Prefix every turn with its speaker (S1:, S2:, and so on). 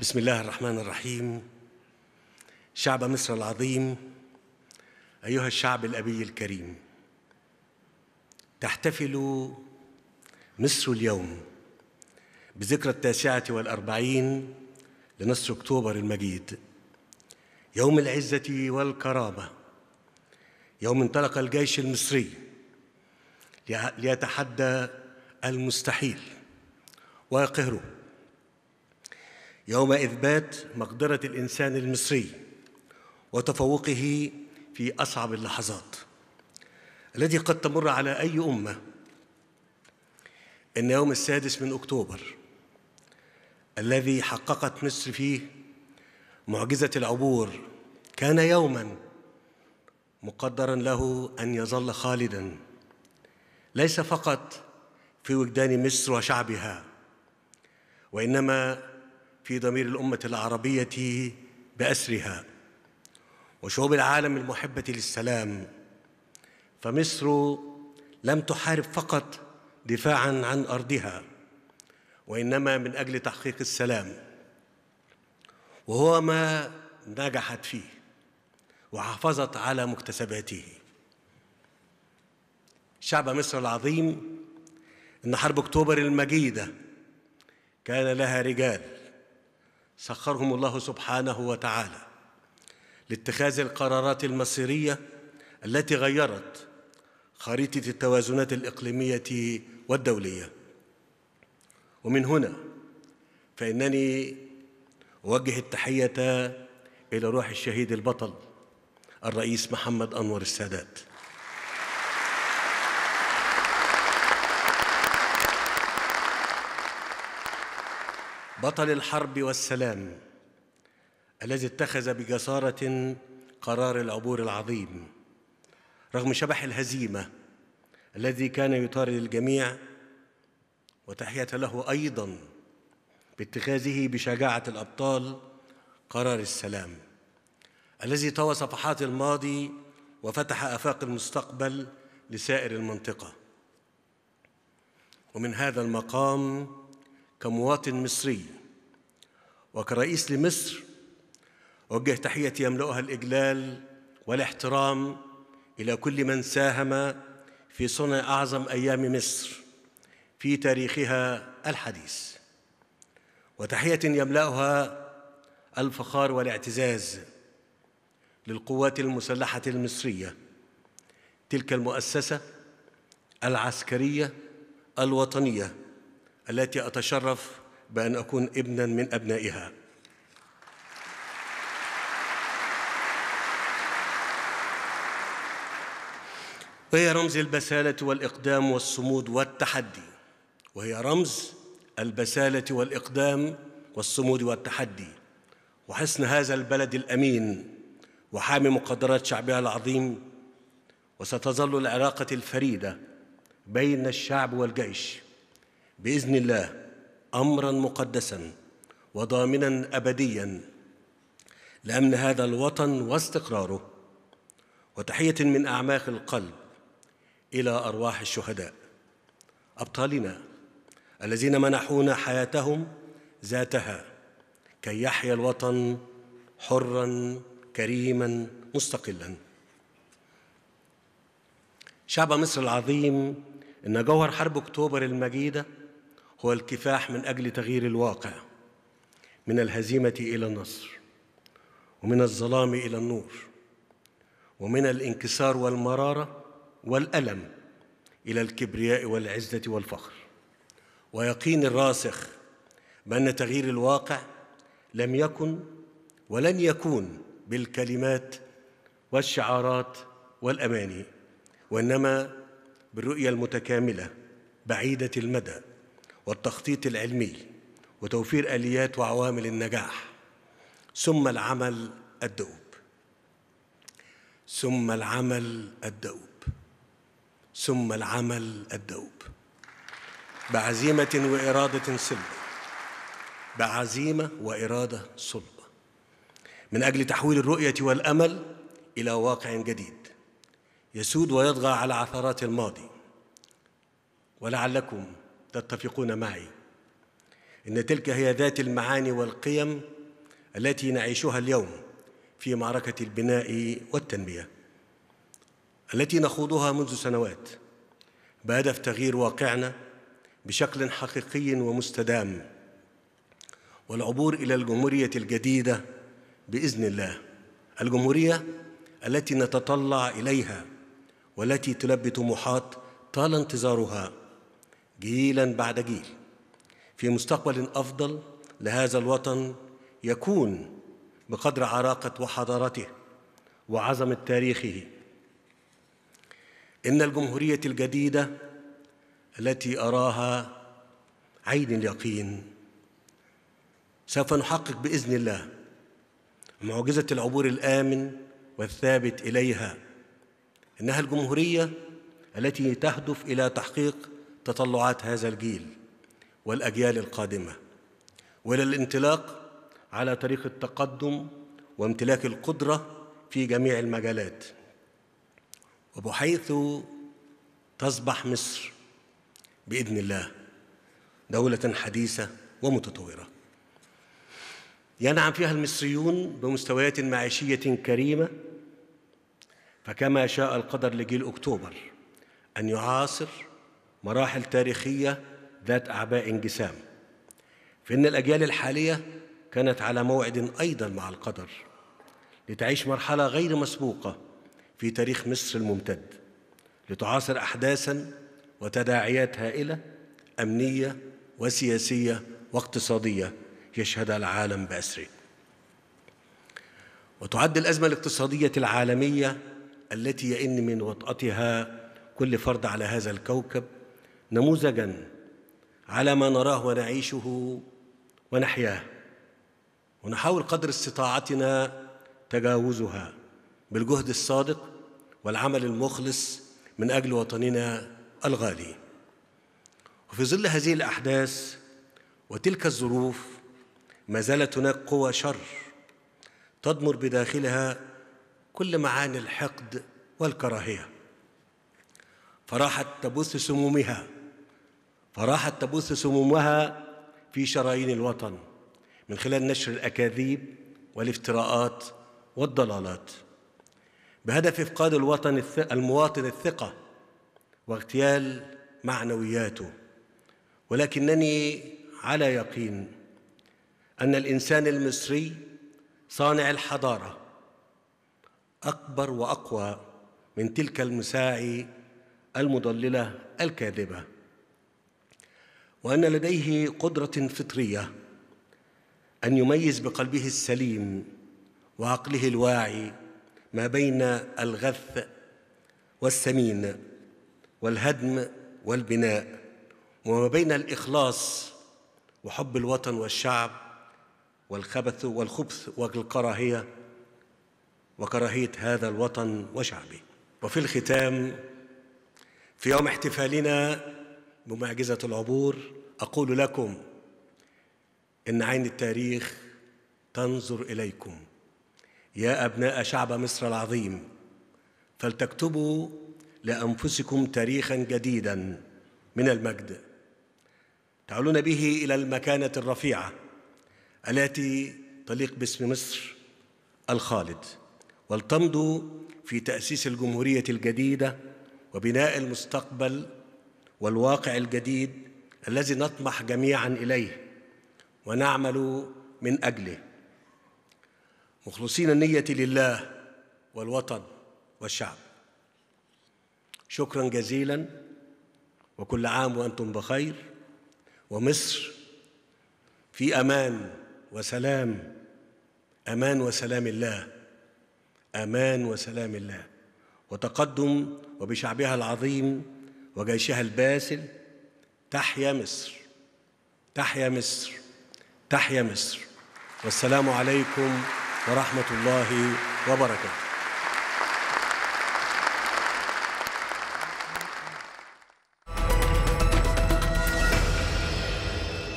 S1: بسم الله الرحمن الرحيم شعب مصر العظيم ايها الشعب الابي الكريم تحتفل مصر اليوم بذكرى التاسعه والاربعين لنصر اكتوبر المجيد يوم العزه والكرامه يوم انطلق الجيش المصري ليتحدى المستحيل ويقهره يوم إثبات مقدرة الإنسان المصري وتفوقه في أصعب اللحظات التي قد تمر على أي أمة إن يوم السادس من أكتوبر الذي حققت مصر فيه معجزة العبور كان يوما مقدرا له أن يظل خالدا ليس فقط في وجدان مصر وشعبها وإنما في ضمير الأمة العربية بأسرها وشعوب العالم المحبة للسلام فمصر لم تحارب فقط دفاعا عن أرضها وإنما من أجل تحقيق السلام وهو ما نجحت فيه وحافظت على مكتسباته شعب مصر العظيم ان حرب اكتوبر المجيده كان لها رجال سخرهم الله سبحانه وتعالى لاتخاذ القرارات المصيريه التي غيرت خريطه التوازنات الاقليميه والدوليه ومن هنا فانني اوجه التحيه الى روح الشهيد البطل الرئيس محمد انور السادات بطل الحرب والسلام الذي اتخذ بجسارة قرار العبور العظيم رغم شبح الهزيمة الذي كان يطارد الجميع وتحية له أيضا باتخاذه بشجاعة الأبطال قرار السلام الذي طوى صفحات الماضي وفتح آفاق المستقبل لسائر المنطقة ومن هذا المقام كمواطن مصري وكرئيس لمصر أوجه تحيتي يملؤها الإجلال والاحترام إلى كل من ساهم في صنع أعظم أيام مصر في تاريخها الحديث وتحية يملأها الفخار والاعتزاز للقوات المسلحة المصرية تلك المؤسسة العسكرية الوطنية التي أتشرف بأن أكون ابنا من أبنائها وهي رمز البسالة والإقدام والصمود والتحدي وهي رمز البسالة والإقدام والصمود والتحدي وحسن هذا البلد الأمين وحامي مقدرات شعبها العظيم وستظل العلاقة الفريدة بين الشعب والجيش باذن الله امرا مقدسا وضامنا ابديا لامن هذا الوطن واستقراره وتحيه من اعماق القلب الى ارواح الشهداء ابطالنا الذين منحونا حياتهم ذاتها كي يحيا الوطن حرا كريما مستقلا شعب مصر العظيم ان جوهر حرب اكتوبر المجيده هو الكفاح من اجل تغيير الواقع من الهزيمه الى النصر ومن الظلام الى النور ومن الانكسار والمراره والالم الى الكبرياء والعزه والفخر ويقين الراسخ بان تغيير الواقع لم يكن ولن يكون بالكلمات والشعارات والاماني وانما بالرؤيه المتكامله بعيده المدى والتخطيط العلمي وتوفير اليات وعوامل النجاح ثم العمل الدؤوب ثم العمل الدؤوب ثم العمل الدؤوب بعزيمه واراده صلبه بعزيمه واراده صلبه من اجل تحويل الرؤيه والامل الى واقع جديد يسود ويطغى على عثرات الماضي ولعلكم تتفقون معي ان تلك هي ذات المعاني والقيم التي نعيشها اليوم في معركه البناء والتنميه التي نخوضها منذ سنوات بهدف تغيير واقعنا بشكل حقيقي ومستدام والعبور الى الجمهوريه الجديده باذن الله الجمهوريه التي نتطلع اليها والتي تلبي طموحات طال انتظارها جيلا بعد جيل في مستقبل افضل لهذا الوطن يكون بقدر عراقه وحضارته وعظمه تاريخه ان الجمهوريه الجديده التي اراها عين اليقين سوف نحقق باذن الله معجزه العبور الامن والثابت اليها انها الجمهوريه التي تهدف الى تحقيق تطلعات هذا الجيل والاجيال القادمه والى الانطلاق على طريق التقدم وامتلاك القدره في جميع المجالات وبحيث تصبح مصر باذن الله دوله حديثه ومتطوره ينعم فيها المصريون بمستويات معيشيه كريمه فكما شاء القدر لجيل اكتوبر ان يعاصر مراحل تاريخية ذات أعباء انقسام فإن الأجيال الحالية كانت على موعد أيضا مع القدر لتعيش مرحلة غير مسبوقة في تاريخ مصر الممتد لتعاصر أحداثا وتداعيات هائلة أمنية وسياسية واقتصادية يشهدها العالم بأسره وتعد الأزمة الاقتصادية العالمية التي يئن من وطأتها كل فرد على هذا الكوكب نموذجا على ما نراه ونعيشه ونحياه ونحاول قدر استطاعتنا تجاوزها بالجهد الصادق والعمل المخلص من اجل وطننا الغالي وفي ظل هذه الاحداث وتلك الظروف ما زالت هناك قوى شر تضمر بداخلها كل معاني الحقد والكراهيه فراحت تبث سمومها فراحت تبث سمومها في شرايين الوطن من خلال نشر الأكاذيب والافتراءات والضلالات بهدف إفقاد الوطن المواطن الثقة واغتيال معنوياته ولكنني على يقين أن الإنسان المصري صانع الحضارة أكبر وأقوى من تلك المساعي المضللة الكاذبة وان لديه قدره فطريه ان يميز بقلبه السليم وعقله الواعي ما بين الغث والسمين والهدم والبناء وما بين الاخلاص وحب الوطن والشعب والخبث والخبث والكراهيه وكراهيه هذا الوطن وشعبه وفي الختام في يوم احتفالنا بمعجزة العبور أقول لكم إن عين التاريخ تنظر إليكم يا أبناء شعب مصر العظيم فلتكتبوا لأنفسكم تاريخا جديدا من المجد تعالون به إلى المكانة الرفيعة التي تليق باسم مصر الخالد ولتمضوا في تأسيس الجمهورية الجديدة وبناء المستقبل والواقع الجديد الذي نطمح جميعا اليه ونعمل من اجله مخلصين النيه لله والوطن والشعب شكرا جزيلا وكل عام وانتم بخير ومصر في امان وسلام امان وسلام الله امان وسلام الله وتقدم وبشعبها العظيم وجيشها الباسل تحيا مصر تحيا مصر تحيا مصر والسلام عليكم ورحمة الله وبركاته